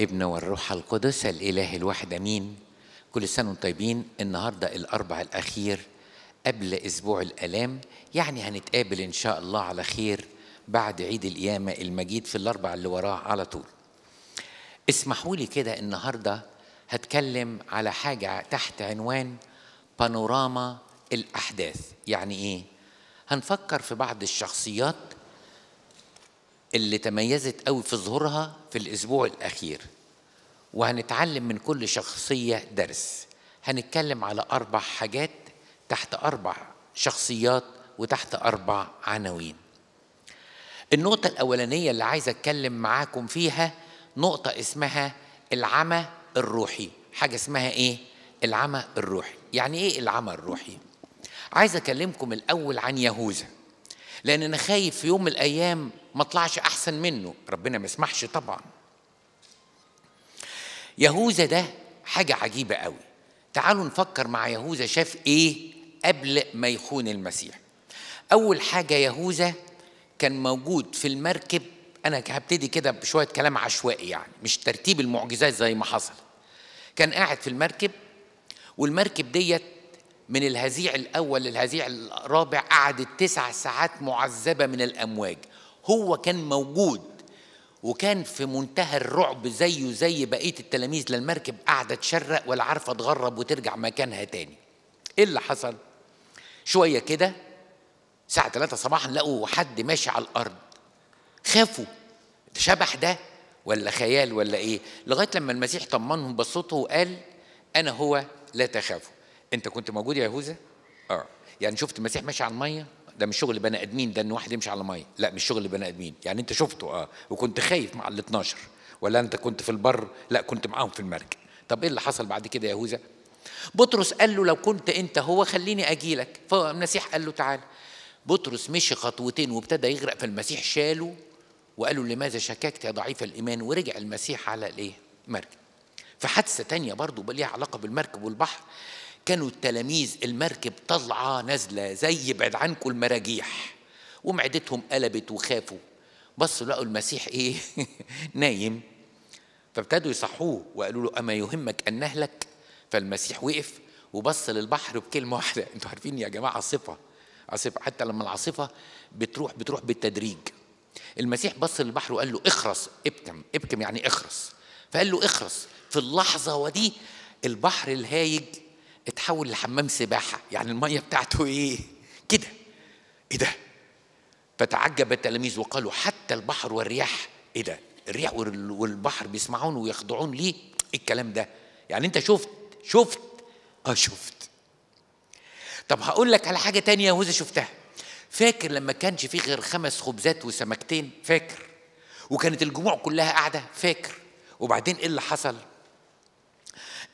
والابن والروح القدس الاله الواحد امين كل سنه وانتم طيبين النهارده الاربع الاخير قبل اسبوع الالام يعني هنتقابل ان شاء الله على خير بعد عيد القيامه المجيد في الاربع اللي وراه على طول اسمحوا لي كده النهارده هتكلم على حاجه تحت عنوان بانوراما الاحداث يعني ايه هنفكر في بعض الشخصيات اللي تميزت قوي في ظهورها في الأسبوع الأخير وهنتعلم من كل شخصية درس هنتكلم على أربع حاجات تحت أربع شخصيات وتحت أربع عناوين النقطة الأولانية اللي عايز أتكلم معاكم فيها نقطة اسمها العمى الروحي حاجة اسمها إيه؟ العمى الروحي يعني إيه العمى الروحي؟ عايز أكلمكم الأول عن يهوذا لان انا خايف في يوم من الايام ما اطلعش احسن منه ربنا ما يسمحش طبعا يهوذا ده حاجه عجيبه قوي تعالوا نفكر مع يهوذا شاف ايه قبل ما يخون المسيح اول حاجه يهوذا كان موجود في المركب انا هبتدي كده بشويه كلام عشوائي يعني مش ترتيب المعجزات زي ما حصل كان قاعد في المركب والمركب ديت من الهزيع الأول للهزيع الرابع قعدت تسع ساعات معذبة من الأمواج هو كان موجود وكان في منتهى الرعب زيه زي بقية التلاميذ لا المركب قاعدة تشرق ولا عارفة تغرب وترجع مكانها تاني إيه اللي حصل؟ شوية كده الساعة 3 صباحا لقوا حد ماشي على الأرض خافوا شبح ده ولا خيال ولا إيه لغاية لما المسيح طمنهم بصوته وقال أنا هو لا تخافوا انت كنت موجود يا يهوذا؟ اه يعني شفت المسيح ماشي على الميه؟ ده مش شغل بني ادمين ده ان واحد يمشي على الميه، لا مش شغل بني ادمين، يعني انت شفته اه وكنت خايف مع ال 12 ولا انت كنت في البر؟ لا كنت معاهم في المركب. طب ايه اللي حصل بعد كده يا يهوذا؟ بطرس قال له لو كنت انت هو خليني اجي لك، فالمسيح قال له تعالى. بطرس مشي خطوتين وابتدى يغرق فالمسيح شاله وقالوا لماذا شككت يا ضعيف الايمان ورجع المسيح على الايه؟ مركب. في حادثه تانية برضه ليها علاقه بالمركب والبحر كانوا التلاميذ المركب طالعه نازله زي بعد عنكم المراجيح ومعدتهم قلبت وخافوا بصوا لقوا المسيح ايه نايم فابتدوا يصحوه وقالوا له اما يهمك ان نهلك فالمسيح وقف وبص للبحر بكلمه واحده انتوا عارفين يا جماعه عاصفه عاصفه حتى لما العاصفه بتروح بتروح بالتدريج المسيح بص للبحر وقال له اخرس ابكم ابكم يعني اخرس فقال له اخرس في اللحظه ودي البحر الهايج اتحول لحمام سباحه يعني الميه بتاعته ايه كده ايه ده فتعجب التلاميذ وقالوا حتى البحر والرياح ايه ده الرياح والبحر بيسمعون ويخضعون ليه إيه الكلام ده يعني انت شفت شفت اه شفت طب هقول لك على حاجه تانية يهوذا شفتها فاكر لما كانش فيه غير خمس خبزات وسمكتين فاكر وكانت الجموع كلها قاعده فاكر وبعدين ايه اللي حصل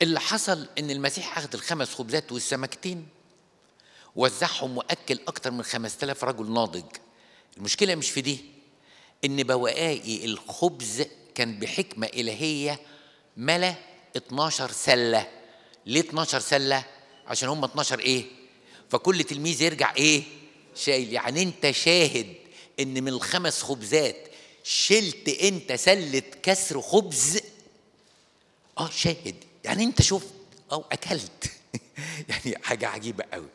اللي حصل ان المسيح اخذ الخمس خبزات والسمكتين وزعهم واكل اكتر من 5000 رجل ناضج المشكله مش في دي ان بواقي الخبز كان بحكمه الهيه ملا 12 سله ليه 12 سله عشان هم 12 ايه فكل تلميذ يرجع ايه شايل يعني انت شاهد ان من الخمس خبزات شلت انت سله كسر خبز اه شاهد يعني انت شفت او اكلت يعني حاجه عجيبه قوي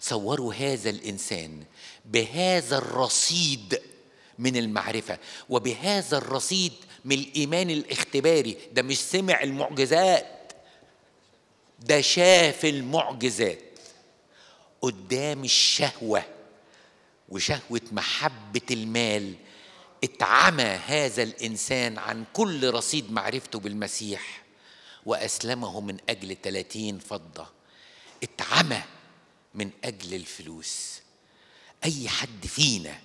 صوروا هذا الانسان بهذا الرصيد من المعرفه وبهذا الرصيد من الايمان الاختباري ده مش سمع المعجزات ده شاف المعجزات قدام الشهوه وشهوه محبه المال اتعمى هذا الانسان عن كل رصيد معرفته بالمسيح وأسلمه من أجل 30 فضة اتعمى من أجل الفلوس أي حد فينا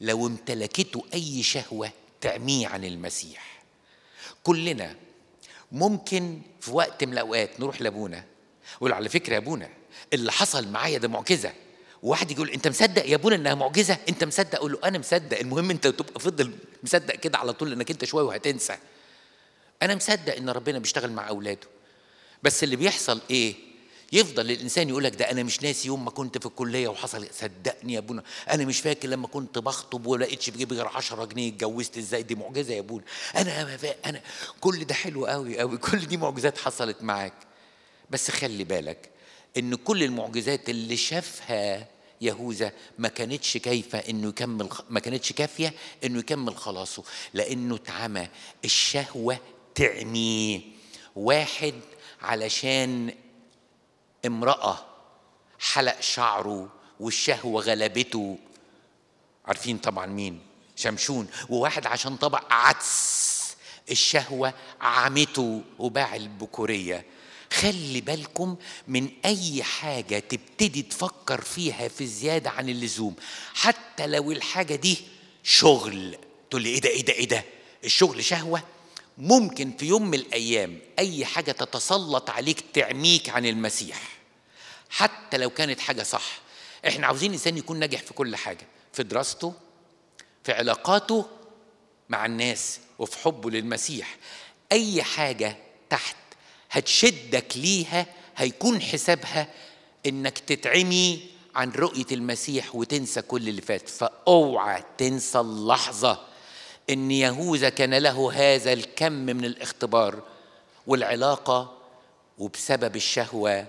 لو امتلكته أي شهوة تعميه عن المسيح كلنا ممكن في وقت من الأوقات نروح لأبونا ولا على فكرة يا أبونا اللي حصل معايا ده معجزة وواحد يقول انت مصدق يا ابونا انها معجزه انت مصدق اقول له انا مصدق المهم انت تبقى فضل مصدق كده على طول لانك انت شويه وهتنسى انا مصدق ان ربنا بيشتغل مع اولاده بس اللي بيحصل ايه يفضل الانسان يقول لك ده انا مش ناسي يوم ما كنت في الكليه وحصل صدقني يا ابونا انا مش فاكر لما كنت بخطب وما لقيتش في جيبي غير 10 جنيه اتجوزت ازاي دي معجزه يا ابونا انا انا كل ده حلو قوي قوي كل دي معجزات حصلت معاك بس خلي بالك ان كل المعجزات اللي شافها يهوذا ما كانتش كيفة انه يكمل ما كانتش كافية انه يكمل خلاصه لانه اتعمى الشهوة تعمي واحد علشان امرأة حلق شعره والشهوة غلبته عارفين طبعا مين شمشون وواحد عشان طبق عدس الشهوة عمته وباع البكورية خلي بالكم من أي حاجة تبتدي تفكر فيها في زيادة عن اللزوم حتى لو الحاجة دي شغل تقول لي إيه ده إيه ده إيه ده الشغل شهوة ممكن في يوم من الايام اي حاجه تتسلط عليك تعميك عن المسيح حتى لو كانت حاجه صح احنا عاوزين الانسان يكون ناجح في كل حاجه في دراسته في علاقاته مع الناس وفي حبه للمسيح اي حاجه تحت هتشدك ليها هيكون حسابها انك تتعمي عن رؤيه المسيح وتنسى كل اللي فات فاوعى تنسى اللحظه ان يهوذا كان له هذا الكم من الاختبار والعلاقه وبسبب الشهوه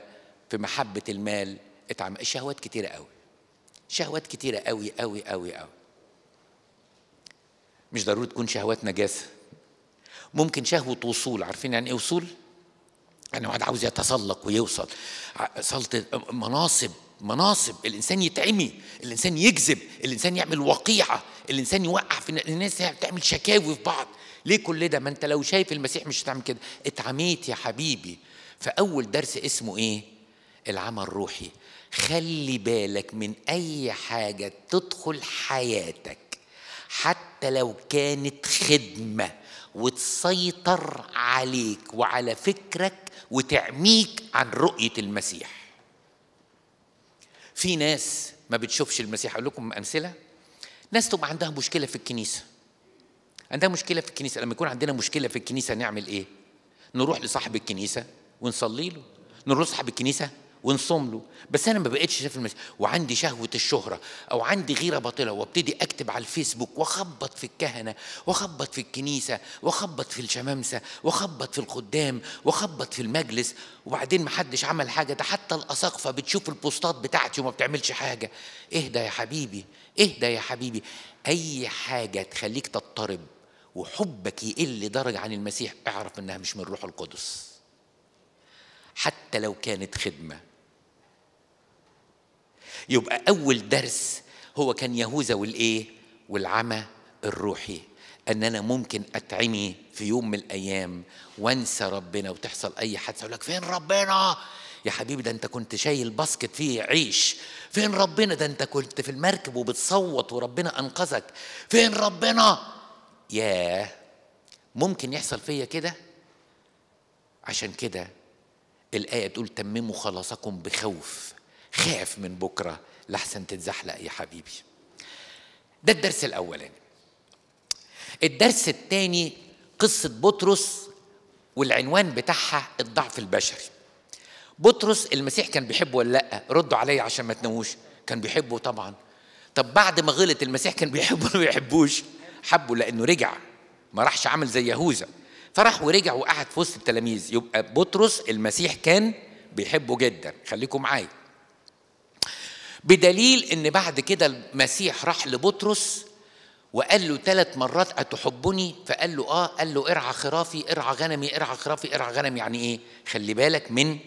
في محبه المال اتعم الشهوات كتيره قوي شهوات كتيره قوي قوي قوي قوي مش ضروري تكون شهوات نجاسه ممكن شهوه وصول عارفين يعني ايه وصول يعني واحد عاوز يتسلق ويوصل صلت مناصب مناصب الانسان يتعمي الانسان يكذب الانسان يعمل وقيعه الانسان يوقع في الناس بتعمل شكاوي في بعض ليه كل ده ما انت لو شايف المسيح مش هتعمل كده اتعميت يا حبيبي فاول درس اسمه ايه العمى الروحي خلي بالك من اي حاجه تدخل حياتك حتى لو كانت خدمه وتسيطر عليك وعلى فكرك وتعميك عن رؤيه المسيح في ناس ما بتشوفش المسيح اقول لكم امثله ناس تبقى عندها مشكله في الكنيسه عندها مشكله في الكنيسه لما يكون عندنا مشكله في الكنيسه نعمل ايه نروح لصاحب الكنيسه ونصلي له نروح لصاحب الكنيسه ونصوم له بس انا ما بقتش شايف المش... وعندي شهوه الشهره او عندي غيره باطله وابتدي اكتب على الفيسبوك واخبط في الكهنه واخبط في الكنيسه واخبط في الشمامسه واخبط في الخدام واخبط في المجلس وبعدين ما حدش عمل حاجه ده حتى الاساقفه بتشوف البوستات بتاعتي وما بتعملش حاجه اهدى يا حبيبي اهدى يا حبيبي اي حاجه تخليك تضطرب وحبك يقل درجه عن المسيح اعرف انها مش من الروح القدس حتى لو كانت خدمه يبقى أول درس هو كان يهوذا والإيه؟ والعمى الروحي ان انا ممكن اتعمي في يوم من الايام وانسى ربنا وتحصل اي حادثه يقول لك فين ربنا يا حبيبي ده انت كنت شايل باسكت فيه عيش فين ربنا ده انت كنت في المركب وبتصوت وربنا انقذك فين ربنا ياه ممكن يحصل فيا كده عشان كده الايه تقول تمموا خلاصكم بخوف خاف من بكرة لحسن تتزحلق يا حبيبي ده الدرس الأولاني الدرس الثاني قصة بطرس والعنوان بتاعها الضعف البشري بطرس المسيح كان بيحبه ولا لا ردوا عليا عشان ما تنوش كان بيحبه طبعا طب بعد ما غلط المسيح كان بيحبه ولا ما بيحبوش حبه لانه رجع ما راحش عامل زي يهوذا فراح ورجع وقعد في وسط التلاميذ يبقى بطرس المسيح كان بيحبه جدا خليكم معايا بدليل ان بعد كده المسيح راح لبطرس وقال له ثلاث مرات أتحبني فقال له آه قال له ارعى خرافي ارعى غنمي ارعى خرافي ارعى غنم يعني إيه خلي بالك من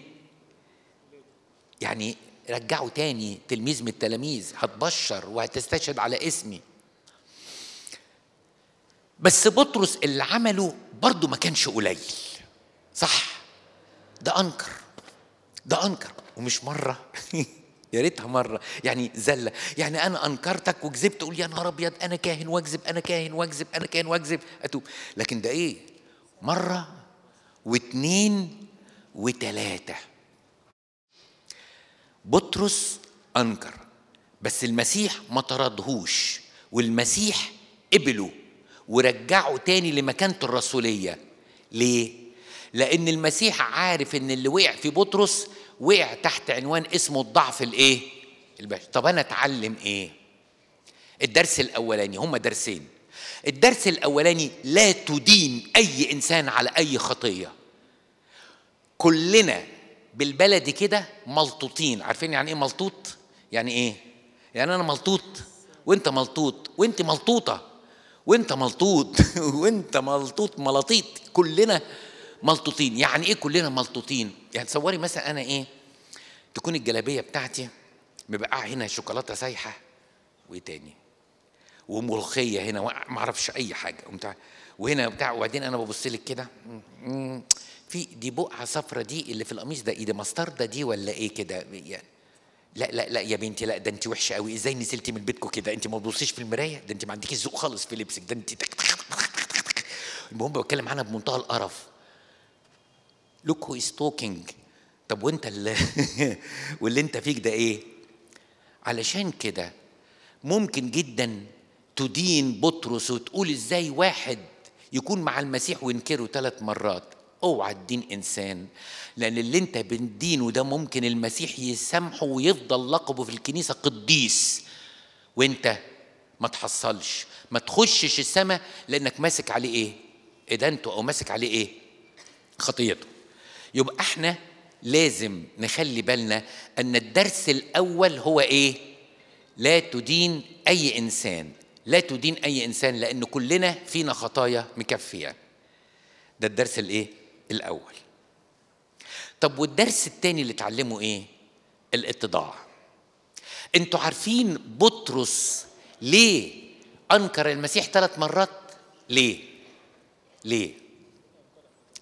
يعني رجعه تاني تلميذ من التلاميذ هتبشر وهتستشهد على اسمي بس بطرس اللي عمله برضه ما كانش قليل صح ده أنكر ده أنكر ومش مرة يا ريتها مره يعني زله يعني انا انكرتك وكذبت اقول يا نهار ابيض انا كاهن واكذب انا كاهن واكذب انا كاهن واكذب اتوب لكن ده ايه مره واثنين وثلاثه بطرس انكر بس المسيح ما طردهوش والمسيح قبله ورجعه تاني لمكانته الرسوليه ليه لان المسيح عارف ان اللي وقع في بطرس وقع تحت عنوان اسمه الضعف الايه البشري طب انا اتعلم ايه الدرس الاولاني هما درسين الدرس الاولاني لا تدين اي انسان على اي خطيه كلنا بالبلدي كده ملطوطين عارفين يعني ايه ملطوط يعني ايه يعني انا ملطوط وانت ملطوط وانت ملطوطه وانت ملطوط وانت ملطوط ملطيط كلنا ملطوطين يعني ايه كلنا ملطوطين يعني تصوري مثلا انا ايه تكون الجلابيه بتاعتي مبقعه هنا شوكولاته سايحه وايه تاني وملوخيه هنا ما اعرفش اي حاجه ومتع... وهنا بتاع وبعدين انا ببص لك كده في دي بقعه صفرة دي اللي في القميص ده ايه دي مستردة دي ولا ايه كده يعني لا لا لا يا بنتي لا ده انت وحشه قوي ازاي نزلتي من بيتكم كده انت ما تبصيش في المرايه ده انت ما عندكيش ذوق خالص في لبسك ده انت المهم بتكلم عنها بمنتهى القرف لوك هو is طب وانت اللي واللي انت فيك ده ايه علشان كده ممكن جدا تدين بطرس وتقول ازاي واحد يكون مع المسيح وينكره ثلاث مرات اوعى تدين انسان لان اللي انت بتدينه ده ممكن المسيح يسامحه ويفضل لقبه في الكنيسه قديس وانت ما تحصلش ما تخشش السماء لانك ماسك عليه ايه ادانته او ماسك عليه ايه خطيته يبقى احنا لازم نخلي بالنا ان الدرس الاول هو ايه لا تدين اي انسان لا تدين اي انسان لان كلنا فينا خطايا مكفيه ده الدرس الايه الاول طب والدرس الثاني اللي اتعلمه ايه الاتضاع انتوا عارفين بطرس ليه انكر المسيح ثلاث مرات ليه ليه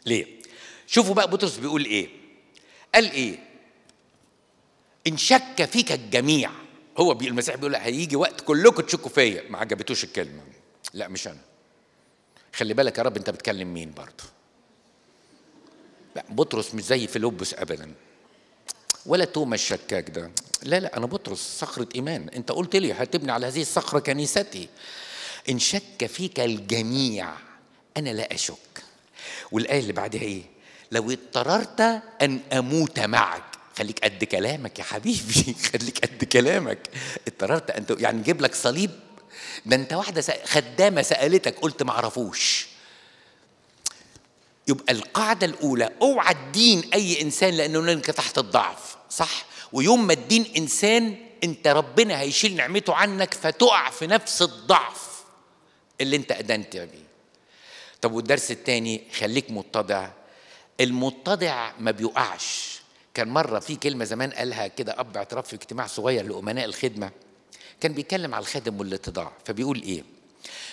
ليه شوفوا بقى بطرس بيقول ايه قال ايه ان شك فيك الجميع هو بي المسيح بيقول هيجي وقت كلكم تشكوا فيا ما عجبتوش الكلمه لا مش انا خلي بالك يا رب انت بتكلم مين برضه لا بطرس مش زي فيلبس ابدا ولا توما الشكاك ده لا لا انا بطرس صخره ايمان انت قلت لي هتبني على هذه الصخره كنيستي ان شك فيك الجميع انا لا اشك والايه اللي بعدها ايه لو اضطررت أن أموت معك خليك قد كلامك يا حبيبي خليك قد كلامك اضطررت أن يعني نجيب لك صليب ده أنت واحدة خدامة سألتك قلت معرفوش يبقى القاعدة الأولى اوعى تدين أي إنسان لأنه لأنك تحت الضعف صح ويوم ما تدين إنسان أنت ربنا هيشيل نعمته عنك فتقع في نفس الضعف اللي أنت أدنت بيه طب والدرس الثاني خليك متضع المتضع ما بيقعش كان مرة في كلمة زمان قالها كده أب اعتراف في اجتماع صغير لأمناء الخدمة كان بيتكلم على الخادم والاتضاع فبيقول إيه؟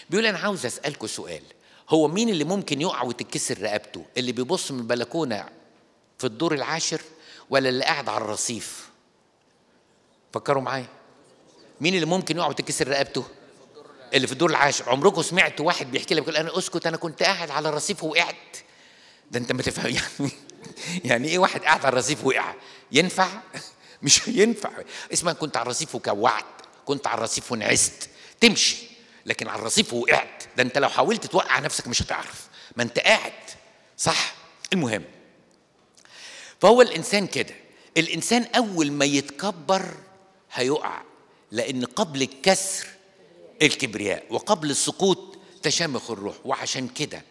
بيقول أنا عاوز أسألكم سؤال هو مين اللي ممكن يقع وتتكسر رقبته؟ اللي بيبص من البلكونة في الدور العاشر ولا اللي قاعد على الرصيف؟ فكروا معايا مين اللي ممكن يقع وتتكسر رقبته؟ اللي في الدور العاشر عمركم سمعتوا واحد بيحكي لك انا اسكت انا كنت قاعد على الرصيف وقعت ده انت ما تفهم يعني يعني ايه واحد قاعد على الرصيف وقع ينفع مش هينفع اسمع كنت على الرصيف وكوعت كنت على الرصيف ونعست تمشي لكن على الرصيف وقعت ده انت لو حاولت توقع نفسك مش هتعرف ما انت قاعد صح المهم فهو الانسان كده الانسان اول ما يتكبر هيقع لان قبل الكسر الكبرياء وقبل السقوط تشامخ الروح وعشان كده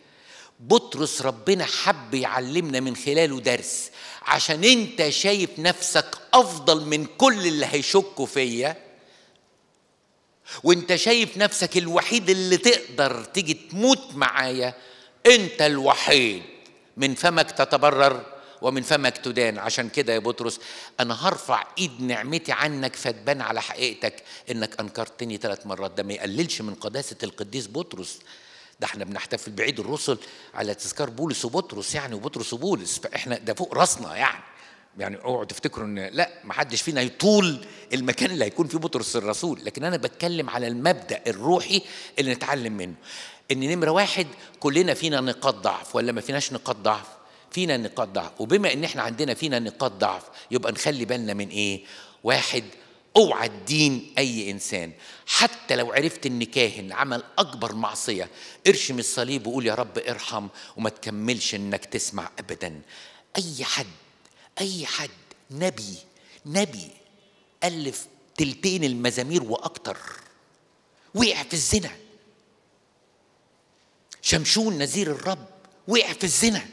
بطرس ربنا حب يعلمنا من خلاله درس عشان انت شايف نفسك افضل من كل اللي هيشكوا فيا وانت شايف نفسك الوحيد اللي تقدر تيجي تموت معايا انت الوحيد من فمك تتبرر ومن فمك تدان عشان كده يا بطرس انا هرفع ايد نعمتي عنك فتبان على حقيقتك انك انكرتني ثلاث مرات ده ما يقللش من قداسه القديس بطرس ده احنا بنحتفل بعيد الرسل على تذكار بولس وبطرس يعني وبطرس وبولس فاحنا ده فوق راسنا يعني يعني اوعوا تفتكروا ان لا ما حدش فينا يطول المكان اللي هيكون فيه بطرس الرسول لكن انا بتكلم على المبدا الروحي اللي نتعلم منه ان نمره واحد كلنا فينا نقاط ضعف ولا ما فيناش نقاط ضعف فينا نقاط ضعف وبما ان احنا عندنا فينا نقاط ضعف يبقى نخلي بالنا من ايه واحد اوعى الدين اي انسان حتى لو عرفت ان كاهن عمل اكبر معصيه ارشم الصليب وقول يا رب ارحم وما تكملش انك تسمع ابدا اي حد اي حد نبي نبي الف تلتين المزامير واكتر وقع في الزنا شمشون نذير الرب وقع في الزنا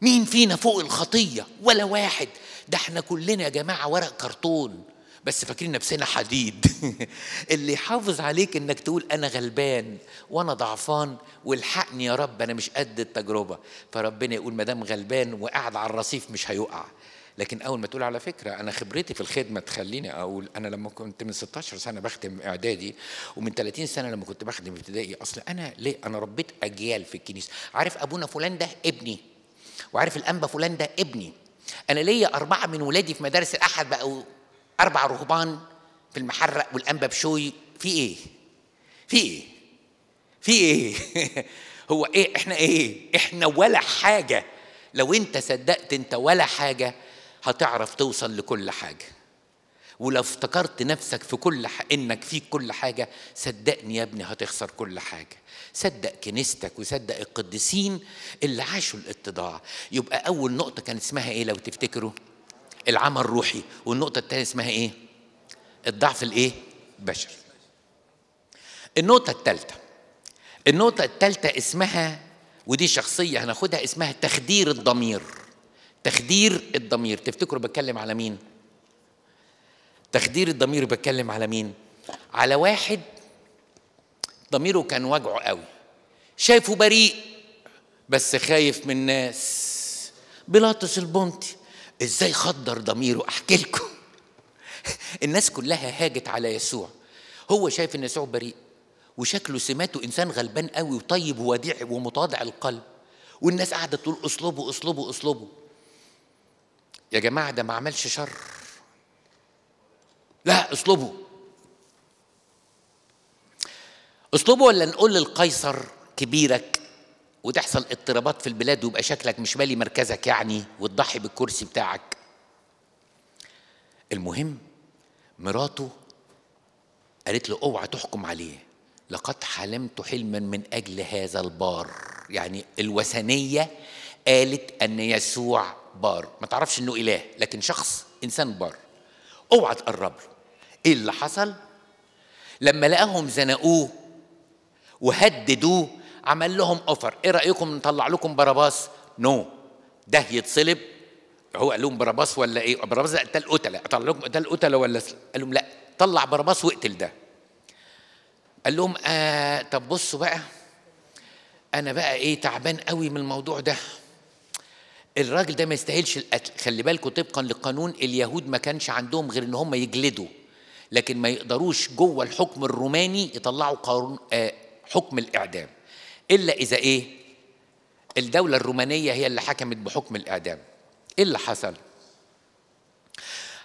مين فينا فوق الخطيه ولا واحد ده احنا كلنا يا جماعه ورق كرتون بس فاكرين نفسنا حديد اللي يحافظ عليك انك تقول انا غلبان وانا ضعفان والحقني يا رب انا مش قد التجربه فربنا يقول ما دام غلبان وقاعد على الرصيف مش هيقع لكن اول ما تقول على فكره انا خبرتي في الخدمه تخليني اقول انا لما كنت من 16 سنه بخدم اعدادي ومن 30 سنه لما كنت بخدم ابتدائي اصل انا ليه انا ربيت اجيال في الكنيسه عارف ابونا فلان ده ابني وعارف الانبا فلان ده ابني أنا ليا أربعة من ولادي في مدارس الأحد بقوا أربع رهبان في المحرق والأنبا بشوي في إيه؟ في إيه؟ في إيه؟ هو إيه؟ إحنا إيه؟ إحنا ولا حاجة لو أنت صدقت أنت ولا حاجة هتعرف توصل لكل حاجه ولو افتكرت نفسك في كل ح... انك فيك كل حاجه صدقني يا ابني هتخسر كل حاجه صدق كنيستك وصدق القديسين اللي عاشوا الاتضاع يبقى اول نقطه كان اسمها ايه لو تفتكروا العمى الروحي والنقطه الثانيه اسمها ايه الضعف الايه بشر النقطه الثالثه النقطه الثالثه اسمها ودي شخصيه هناخدها اسمها تخدير الضمير تخدير الضمير تفتكروا بتكلم على مين تخدير الضمير بتكلم على مين على واحد ضميره كان وجعه قوي شايفه بريء بس خايف من الناس بيلاطس البنطي ازاي خدر ضميره احكي لكم الناس كلها هاجت على يسوع هو شايف ان يسوع بريء وشكله سماته انسان غلبان قوي وطيب ووديع ومتواضع القلب والناس قاعده تقول اسلوبه اسلوبه اسلوبه يا جماعه ده ما عملش شر لا اسلوبه اسلوبه ولا نقول للقيصر كبيرك وتحصل اضطرابات في البلاد ويبقى شكلك مش مالي مركزك يعني وتضحي بالكرسي بتاعك المهم مراته قالت له اوعى تحكم عليه لقد حلمت حلما من اجل هذا البار يعني الوثنيه قالت ان يسوع بار ما تعرفش انه اله لكن شخص انسان بار اوعى تقرب له ايه اللي حصل لما لقاهم زنقوه وهددوه عمل لهم اوفر ايه رايكم نطلع لكم باراباس نو no. ده يتصلب هو قال لهم باراباس ولا ايه باراباس ده قتل قتله اطلع لكم قتل قتله ولا قال لهم لا طلع باراباس واقتل ده قال لهم آه طب بصوا بقى انا بقى ايه تعبان قوي من الموضوع ده الراجل ده ما يستاهلش القتل خلي بالكم طبقا للقانون اليهود ما كانش عندهم غير ان هم يجلدوا لكن ما يقدروش جوه الحكم الروماني يطلعوا قانون آه، حكم الإعدام إلا إذا إيه الدولة الرومانية هي اللي حكمت بحكم الإعدام إيه اللي حصل؟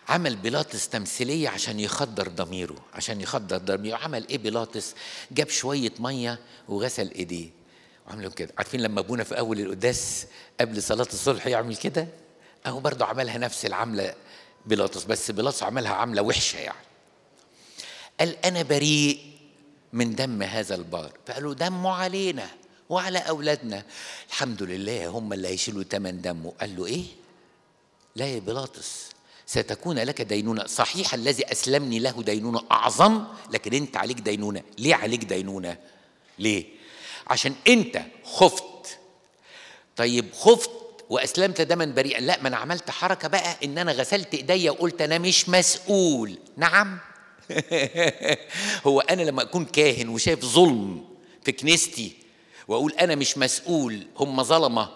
عمل بيلاطس تمثيلية عشان يخدر ضميره عشان يخدر ضميره عمل إيه بيلاطس جاب شوية مية وغسل إيديه وعملهم كده عارفين لما أبونا في أول القداس قبل صلاة الصلح يعمل كده أهو برضه عملها نفس العملة بيلاطس بس بيلاطس عملها عملة وحشة يعني قال أنا بريء من دم هذا البار فقالوا دمه علينا وعلى أولادنا الحمد لله هم اللي هيشيلوا تمن دمه قال له إيه لا يا بيلاطس ستكون لك دينونة صحيح الذي أسلمني له دينونة أعظم لكن أنت عليك دينونة ليه عليك دينونة ليه عشان أنت خفت طيب خفت واسلمت دما بريئا لا ما انا عملت حركه بقى ان انا غسلت ايديا وقلت انا مش مسؤول نعم هو أنا لما أكون كاهن وشايف ظلم في كنيستي وأقول أنا مش مسؤول هم ظلمة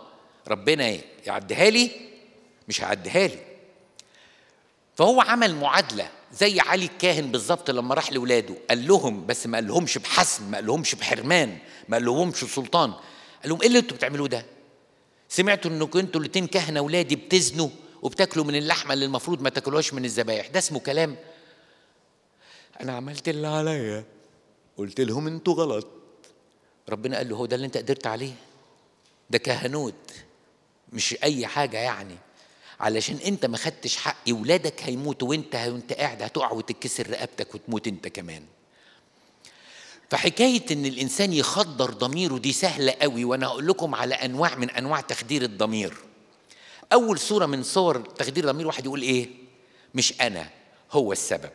ربنا يعديها لي مش هيعديها لي فهو عمل معادلة زي علي الكاهن بالظبط لما راح لولاده قال لهم بس ما قالهمش بحسم ما قالهمش بحرمان ما قالهمش بسلطان قال لهم ايه اللي انتوا بتعملوه ده؟ سمعتوا انكم انتوا الاتنين كهنه ولادي بتزنوا وبتاكلوا من اللحمه اللي المفروض ما تاكلوهاش من الذبايح ده اسمه كلام انا عملت اللي عليا قلت لهم انتوا غلط ربنا قال له هو ده اللي انت قدرت عليه ده كهنوت مش اي حاجه يعني علشان انت ما خدتش حقي ولادك هيموتوا وانت وانت قاعد هتقع وتتكسر رقبتك وتموت انت كمان فحكاية إن الإنسان يخدر ضميره دي سهلة قوي وأنا هقول لكم على أنواع من أنواع تخدير الضمير. أول صورة من صور تخدير الضمير واحد يقول إيه؟ مش أنا هو السبب.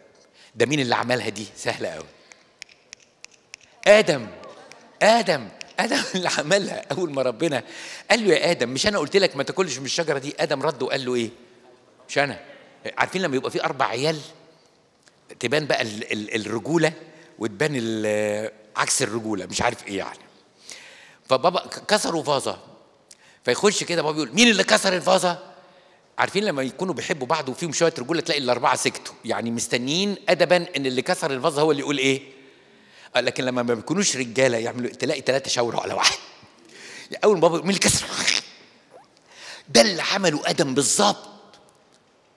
ده مين اللي عملها دي سهلة قوي آدم آدم آدم اللي عملها أول ما ربنا قال له يا آدم مش أنا قلت لك ما تاكلش من الشجرة دي آدم رد وقال له إيه مش أنا عارفين لما يبقى في أربع عيال تبان بقى الـ الـ الرجولة وتبان عكس الرجولة مش عارف إيه يعني فبابا كسروا فازة فيخش كده بابا بيقول مين اللي كسر الفازة عارفين لما يكونوا بيحبوا بعض وفيهم شويه رجوله تلاقي الاربعه سكتوا يعني مستنيين ادبا ان اللي كسر الفاز هو اللي يقول ايه آه، لكن لما ما بيكونوش رجاله يعملوا تلاقي ثلاثه شاوروا على واحد اول ما مين اللي كسر ده اللي عمله ادم بالظبط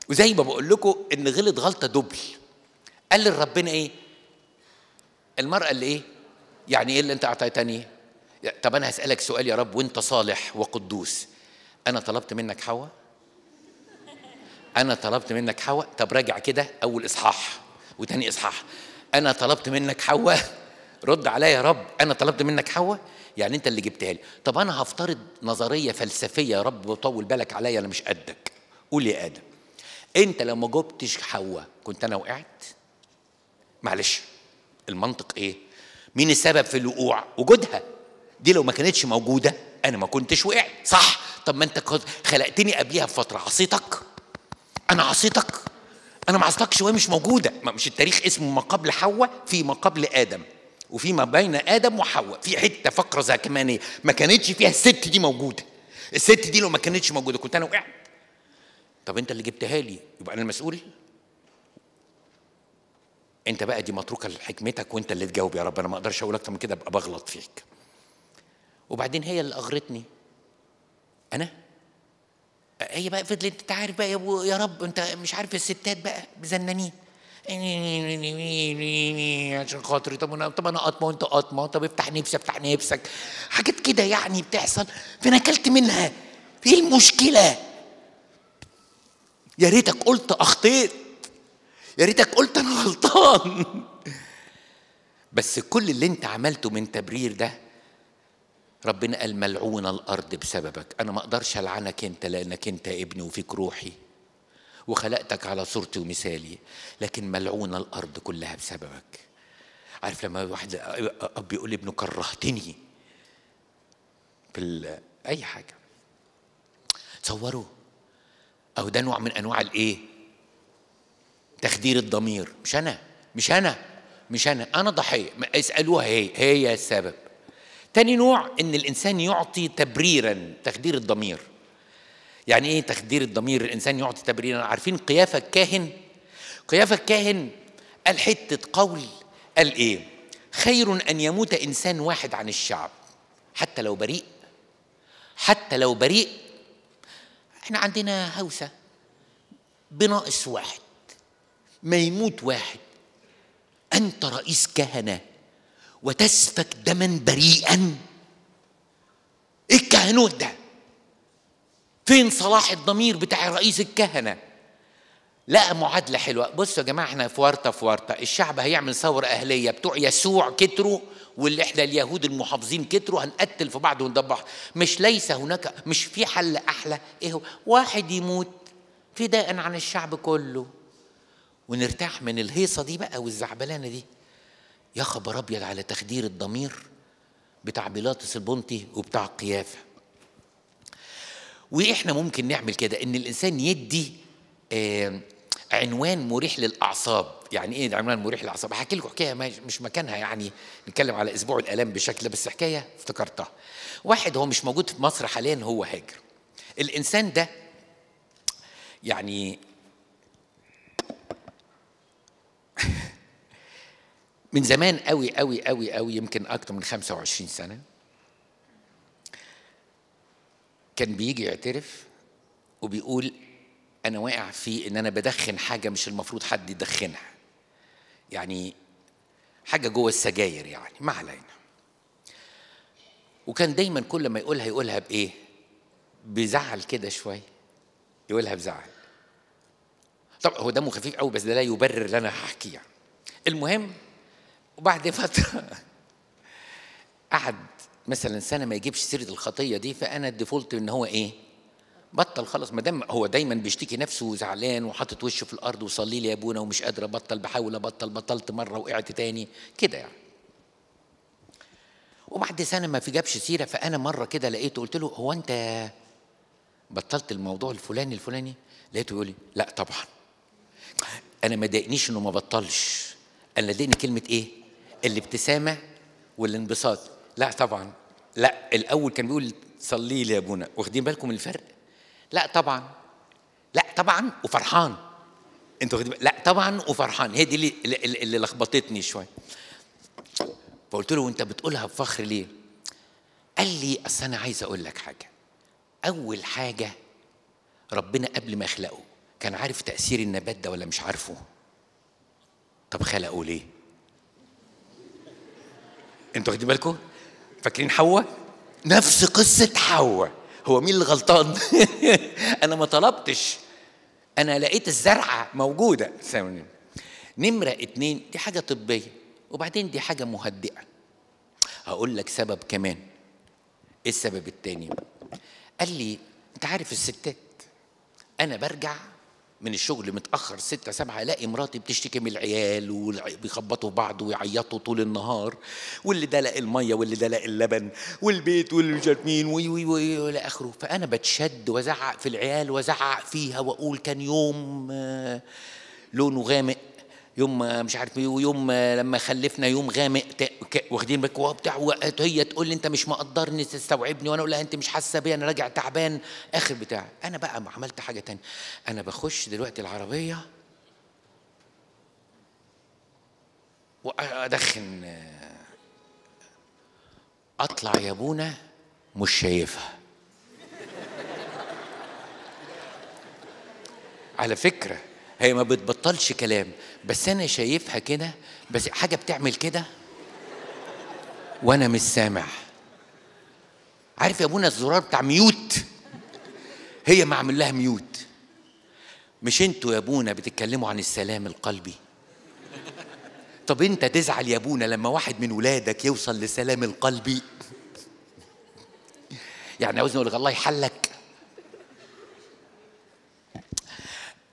وزي ما بقول لكم ان غلط غلطه دبل قال لربنا ايه المراه اللي ايه يعني ايه اللي انت اعطيتني طب انا هسالك سؤال يا رب وانت صالح وقدوس انا طلبت منك حواء انا طلبت منك حواء طب راجع كده اول اصحاح وتاني اصحاح انا طلبت منك حواء رد عليا يا رب انا طلبت منك حواء يعني انت اللي جبتها لي طب انا هفترض نظريه فلسفيه يا رب وطول بالك عليا انا مش قدك قول يا ادم انت لو ما جبتش حواء كنت انا وقعت معلش المنطق ايه مين السبب في الوقوع وجودها دي لو ما كانتش موجوده انا ما كنتش وقعت صح طب ما انت خلقتني قبليها بفتره عصيتك انا عصيتك انا ما عصيتكش وهي مش موجوده ما مش التاريخ اسمه ما قبل حواء في ما قبل ادم وفي ما بين ادم وحواء في حته فقره زكمانيه ما كانتش فيها الست دي موجوده الست دي لو ما كانتش موجوده كنت انا وقعت طب انت اللي جبتها لي يبقى انا المسؤول انت بقى دي متروكه لحكمتك وانت اللي تجاوب يا رب انا ما اقدرش اقول اكتر من كده ابقى بغلط فيك وبعدين هي اللي اغرتني انا هي بقى فضلت انت عارف بقى يا, ابو يا رب انت مش عارف الستات بقى مزنانين عشان خاطري طب انا طب انا قطمه وانت قطمه طب افتح نفسي افتح نفسك حاجات كده يعني بتحصل فانا اكلت منها ايه المشكله يا ريتك قلت اخطيت يا ريتك قلت انا غلطان بس كل اللي انت عملته من تبرير ده ربنا قال ملعونة الأرض بسببك أنا ما أقدرش ألعنك أنت لأنك أنت ابني وفيك روحي وخلقتك على صورتي ومثالي لكن ملعونة الأرض كلها بسببك عارف لما واحد أب يقول ابنه كرهتني في أي حاجة تصوروا أو ده نوع من أنواع الإيه؟ تخدير الضمير مش أنا مش أنا مش أنا أنا ضحية اسألوها هي هي السبب تاني نوع ان الانسان يعطي تبريرا تخدير الضمير يعني ايه تخدير الضمير الانسان يعطي تبريرا عارفين قيافه الكاهن قيافه الكاهن قال حته قول قال ايه خير ان يموت انسان واحد عن الشعب حتى لو بريء حتى لو بريء احنا عندنا هوسه بناقص واحد ما يموت واحد انت رئيس كهنه وتسفك دما بريئا ايه الكهنوت ده فين صلاح الضمير بتاع رئيس الكهنه لقى معادلة حلوة بصوا يا جماعة احنا في ورطة في ورطة الشعب هيعمل ثورة أهلية بتوع يسوع كتروا واللي احنا اليهود المحافظين كتروا هنقتل في بعض وندبح مش ليس هناك مش في حل أحلى ايه هو واحد يموت فداء عن الشعب كله ونرتاح من الهيصة دي بقى والزعبلانة دي يا خبر ابيض على تخدير الضمير بتاع بيلاطس البنطي وبتاع القيافه واحنا ممكن نعمل كده ان الانسان يدي آه عنوان مريح للاعصاب يعني ايه عنوان مريح للاعصاب هحكي لكم حكايه مش مكانها يعني نتكلم على اسبوع الالام بشكل بس حكايه افتكرتها واحد هو مش موجود في مصر حاليا هو هاجر الانسان ده يعني من زمان قوي قوي قوي قوي يمكن اكتر من 25 سنه كان بيجي يعترف وبيقول انا واقع في ان انا بدخن حاجه مش المفروض حد يدخنها يعني حاجه جوه السجاير يعني ما علينا وكان دايما كل ما يقولها يقولها بايه بزعل كده شوي يقولها بزعل طب هو دمه خفيف قوي بس ده لا يبرر اللي انا هحكيه يعني. المهم وبعد فتره قعد مثلا سنه ما يجيبش سيره الخطيه دي فانا الديفولت ان هو ايه؟ بطل خلاص ما دام هو دايما بيشتكي نفسه وزعلان وحاطط وشه في الارض وصلي لي يا ابونا ومش قادر ابطل بحاول ابطل بطلت مره وقعت تاني كده يعني. وبعد سنه ما في جابش سيره فانا مره كده لقيته قلت له هو انت بطلت الموضوع الفلاني الفلاني؟ لقيته يقول لي لا طبعا. انا ما ضايقنيش انه ما بطلش انا ضايقني كلمه ايه؟ الابتسامه والانبساط لا طبعا لا الاول كان بيقول صلي لي يا ابونا واخدين بالكم من الفرق لا طبعا لا طبعا وفرحان انتوا واخدين لا طبعا وفرحان هي دي اللي, اللي لخبطتني شويه فقلت له وانت بتقولها بفخر ليه قال لي اصل انا عايز اقول لك حاجه اول حاجه ربنا قبل ما يخلقه كان عارف تاثير النبات ده ولا مش عارفه طب خلقه ليه انتوا واخدين بالكم؟ فاكرين حواء؟ نفس قصة حواء هو مين اللي غلطان؟ أنا ما طلبتش أنا لقيت الزرعة موجودة نمرة اتنين دي حاجة طبية وبعدين دي حاجة مهدئة هقول لك سبب كمان ايه السبب التاني قال لي انت عارف الستات انا برجع من الشغل متاخر ستة سبعة الاقي مراتي بتشتكي من العيال وبيخبطوا بعض ويعيطوا طول النهار واللي دلق الميه واللي دلق اللبن والبيت والجرمين مين وي وي وي الى اخره فانا بتشد وازعق في العيال وازعق فيها واقول كان يوم آه، لونه غامق يوم مش عارف ايه ويوم لما خلفنا يوم غامق واخدين بالك وبتاع وهي تقول لي انت مش مقدرني تستوعبني وانا اقول لها انت مش حاسه بيا انا راجع تعبان اخر بتاع انا بقى ما عملت حاجه تانية انا بخش دلوقتي العربيه وادخن اطلع يا ابونا مش شايفها على فكره هي ما بتبطلش كلام بس انا شايفها كده بس حاجه بتعمل كده وانا مش سامع عارف يا ابونا الزرار بتاع ميوت هي ما لها ميوت مش انتوا يا ابونا بتتكلموا عن السلام القلبي طب انت تزعل يا ابونا لما واحد من ولادك يوصل لسلام القلبي يعني عاوزني اقول لك الله يحلك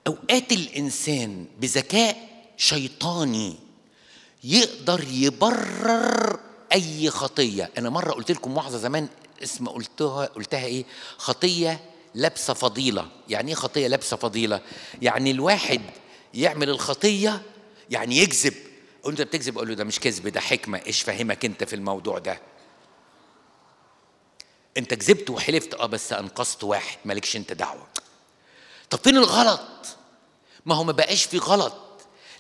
اوقات الانسان بذكاء شيطاني يقدر يبرر اي خطيه انا مره قلت لكم مواعظه زمان اسم قلتها قلتها ايه خطيه لابسه فضيله يعني ايه خطيه لابسه فضيله يعني الواحد يعمل الخطيه يعني يكذب انت بتكذب اقول له ده مش كذب ده حكمه ايش فاهمك انت في الموضوع ده انت كذبت وحلفت اه بس انقذت واحد مالكش انت دعوه طب فين الغلط ما هو ما بقاش في غلط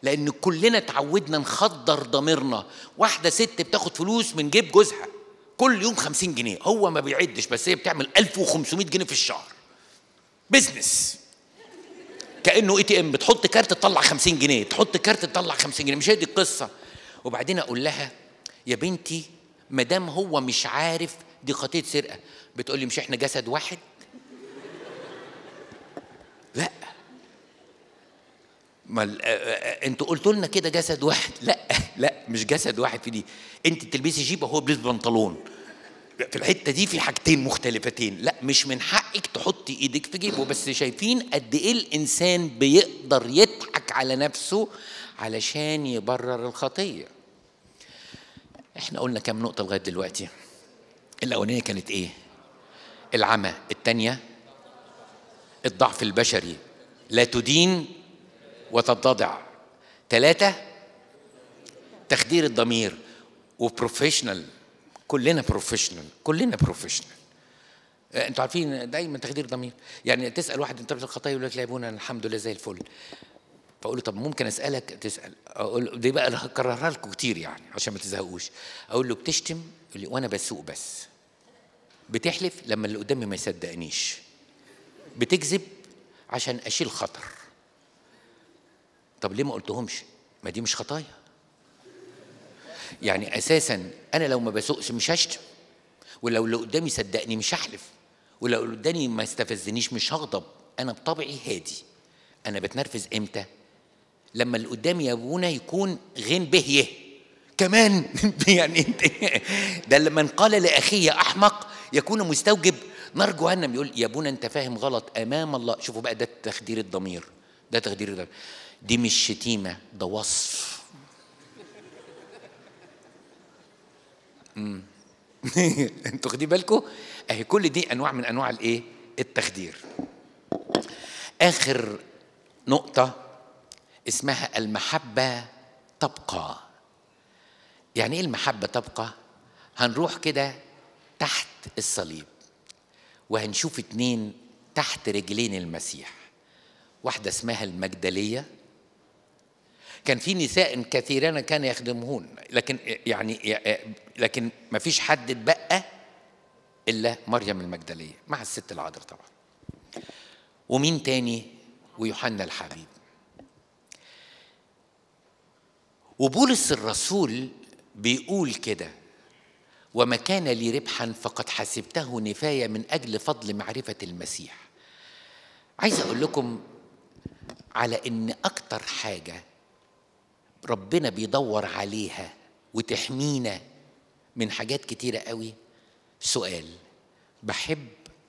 لان كلنا اتعودنا نخدر ضميرنا واحده ست بتاخد فلوس من جيب جوزها كل يوم 50 جنيه هو ما بيعدش بس هي بتعمل 1500 جنيه في الشهر بزنس كانه اي تي ام بتحط كارت تطلع 50 جنيه تحط كارت تطلع 50 جنيه مش هي دي القصه وبعدين اقول لها يا بنتي ما دام هو مش عارف دي خطيه سرقه بتقول لي مش احنا جسد واحد لا ما انتوا قلتوا لنا كده جسد واحد لا لا مش جسد واحد في دي انت تلبسي جيب وهو بلبس بنطلون في الحته دي في حاجتين مختلفتين لا مش من حقك تحطي ايدك في جيبه بس شايفين قد ايه الانسان بيقدر يضحك على نفسه علشان يبرر الخطيه احنا قلنا كام نقطه لغايه دلوقتي الاولانيه كانت ايه العمى الثانيه الضعف البشري لا تدين وتتضع ثلاثة تخدير الضمير وبروفيشنال كلنا بروفيشنال كلنا بروفيشنال آه، انتوا عارفين دايما تخدير ضمير يعني تسال واحد انت انتبه خطايا يقول لك لا يا الحمد لله زي الفل فاقول له طب ممكن اسالك تسال اقول دي بقى هكررها لكم كتير يعني عشان ما تزهقوش اقول له بتشتم وانا بسوق بس بتحلف لما اللي قدامي ما يصدقنيش بتكذب عشان اشيل خطر طب ليه ما قلتهمش ما دي مش خطايا يعني اساسا انا لو ما بسوقش مش هشتم ولو اللي قدامي صدقني مش هحلف ولو اللي قدامي ما استفزنيش مش هغضب انا بطبعي هادي انا بتنرفز امتى لما اللي قدامي يا ابونا يكون غين بهيه كمان يعني انت ده لما قال لاخيه احمق يكون مستوجب نار جهنم يقول يا ابونا انت فاهم غلط امام الله شوفوا بقى ده تخدير الضمير ده تخدير الضمير دي مش شتيمه ده وصف انتوا خدي بالكم اهي كل دي انواع من انواع الايه التخدير اخر نقطه اسمها المحبه تبقى يعني ايه المحبه تبقى هنروح كده تحت الصليب وهنشوف اتنين تحت رجلين المسيح واحدة اسمها المجدلية كان في نساء كثيران كان يخدمهن لكن يعني لكن ما فيش حد اتبقى إلا مريم المجدلية مع الست العذراء طبعا ومين تاني ويوحنا الحبيب وبولس الرسول بيقول كده وما كان لي ربحا فقد حسبته نفاية من أجل فضل معرفة المسيح عايز أقول لكم على إن أكتر حاجة ربنا بيدور عليها وتحمينا من حاجات كتيرة قوي سؤال بحب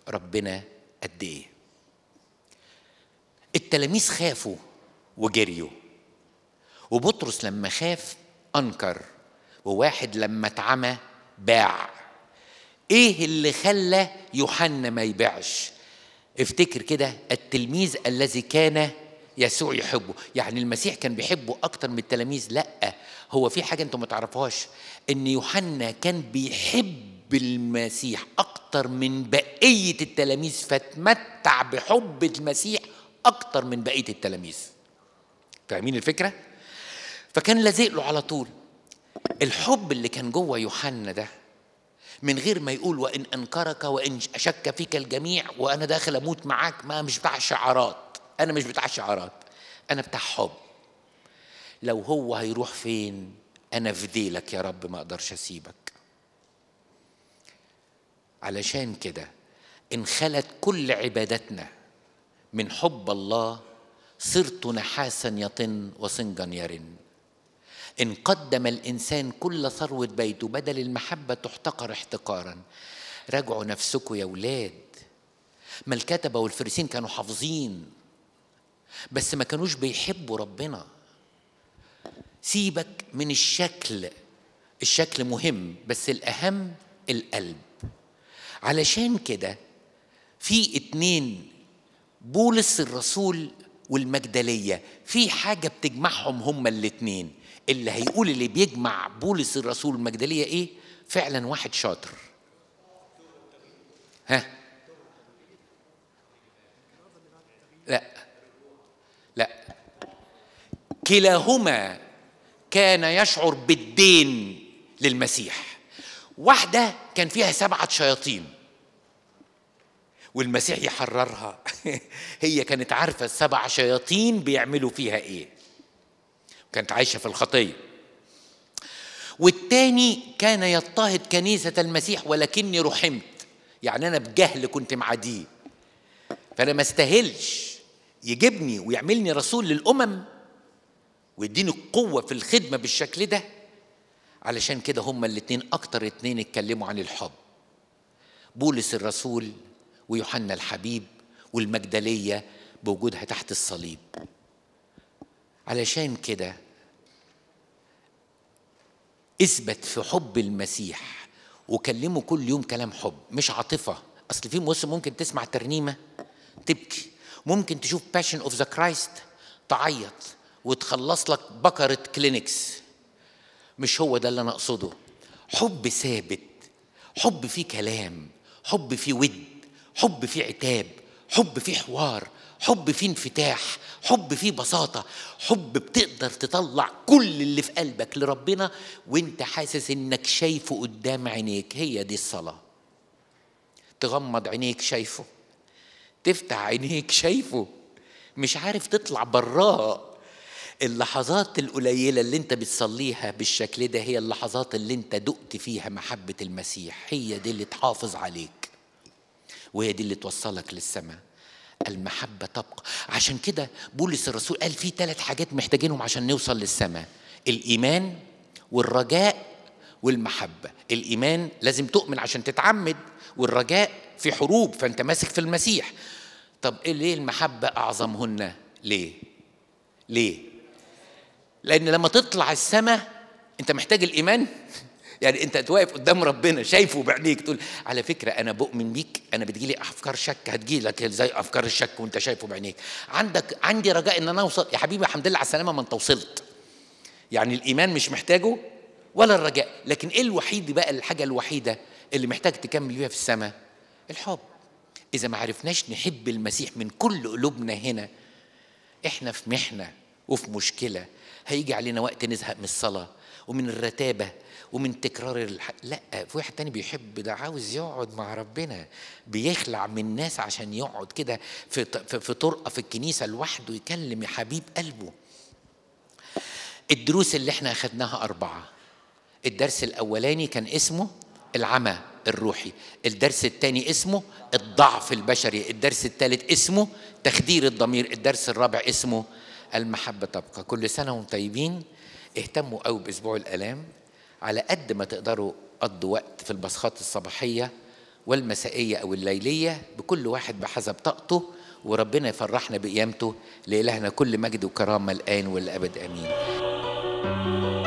ربنا قد إيه التلاميذ خافوا وجريوا وبطرس لما خاف أنكر وواحد لما اتعمى باع ايه اللي خلى يوحنا ما يبيعش افتكر كده التلميذ الذي كان يسوع يحبه يعني المسيح كان بيحبه اكتر من التلاميذ لا هو في حاجه انتم ما تعرفوهاش ان يوحنا كان بيحب المسيح اكتر من بقيه التلاميذ فتمتع بحب المسيح اكتر من بقيه التلاميذ فاهمين الفكره فكان لازق له على طول الحب اللي كان جوه يوحنا ده من غير ما يقول وان انكرك وان اشك فيك الجميع وانا داخل اموت معاك ما مش بتاع شعارات انا مش بتاع شعارات انا بتاع حب لو هو هيروح فين انا في ديلك يا رب ما اقدرش اسيبك علشان كده انخلت كل عبادتنا من حب الله صرت نحاسا يطن وصنجا يرن إن قدم الإنسان كل ثروة بيته بدل المحبة تحتقر احتقارا راجعوا نفسكم يا ولاد ما الكتبة والفريسين كانوا حافظين بس ما كانوش بيحبوا ربنا سيبك من الشكل الشكل مهم بس الأهم القلب علشان كده في اتنين بولس الرسول والمجدلية في حاجة بتجمعهم هما الاتنين اللي هيقول اللي بيجمع بولس الرسول المجدليه ايه فعلا واحد شاطر ها لا لا كلاهما كان يشعر بالدين للمسيح واحدة كان فيها سبعة شياطين والمسيح يحررها هي كانت عارفة السبع شياطين بيعملوا فيها ايه كانت عايشة في الخطية والتاني كان يضطهد كنيسة المسيح ولكني رحمت يعني أنا بجهل كنت معاديه فأنا ما استاهلش يجيبني ويعملني رسول للأمم ويديني القوة في الخدمة بالشكل ده علشان كده هما الاتنين أكتر اتنين اتكلموا عن الحب بولس الرسول ويوحنا الحبيب والمجدلية بوجودها تحت الصليب علشان كده اثبت في حب المسيح وكلمه كل يوم كلام حب مش عاطفه اصل في مسلم ممكن تسمع ترنيمه تبكي ممكن تشوف باشن اوف ذا كرايست تعيط وتخلص لك بكره كلينكس مش هو ده اللي انا اقصده حب ثابت حب فيه كلام حب فيه ود حب فيه عتاب حب فيه حوار حب فيه انفتاح حب فيه بساطة حب بتقدر تطلع كل اللي في قلبك لربنا وانت حاسس انك شايفه قدام عينيك هي دي الصلاة تغمض عينيك شايفه تفتح عينيك شايفه مش عارف تطلع براه اللحظات القليله اللي انت بتصليها بالشكل ده هي اللحظات اللي انت دقت فيها محبه المسيح هي دي اللي تحافظ عليك وهي دي اللي توصلك للسماء المحبة تبقى عشان كده بولس الرسول قال في ثلاث حاجات محتاجينهم عشان نوصل للسماء الإيمان والرجاء والمحبة الإيمان لازم تؤمن عشان تتعمد والرجاء في حروب فأنت ماسك في المسيح طب إيه ليه المحبة أعظمهن ليه ليه لأن لما تطلع السماء أنت محتاج الإيمان يعني انت واقف قدام ربنا شايفه بعينيك تقول على فكره انا بؤمن بيك انا بتجيلي افكار شك هتجيلك زي افكار الشك وانت شايفه بعينيك عندك عندي رجاء ان انا اوصل يا حبيبي الحمد لله على السلامه ما انت وصلت يعني الايمان مش محتاجه ولا الرجاء لكن ايه الوحيد بقى الحاجه الوحيده اللي محتاج تكمل بيها في السماء الحب اذا ما عرفناش نحب المسيح من كل قلوبنا هنا احنا في محنه وفي مشكله هيجي علينا وقت نزهق من الصلاه ومن الرتابه ومن تكرار الح... لا في واحد تاني بيحب ده عاوز يقعد مع ربنا بيخلع من الناس عشان يقعد كده في في طرقه في الكنيسه لوحده يكلم حبيب قلبه الدروس اللي احنا اخذناها اربعه الدرس الاولاني كان اسمه العمى الروحي الدرس الثاني اسمه الضعف البشري الدرس الثالث اسمه تخدير الضمير الدرس الرابع اسمه المحبة تبقى كل سنة وانتم طيبين اهتموا قوي بأسبوع الآلام على قد ما تقدروا قضوا وقت في البصخات الصباحية والمسائية أو الليلية بكل واحد بحسب طاقته وربنا يفرحنا بقيامته لإلهنا كل مجد وكرامة الآن والأبد آمين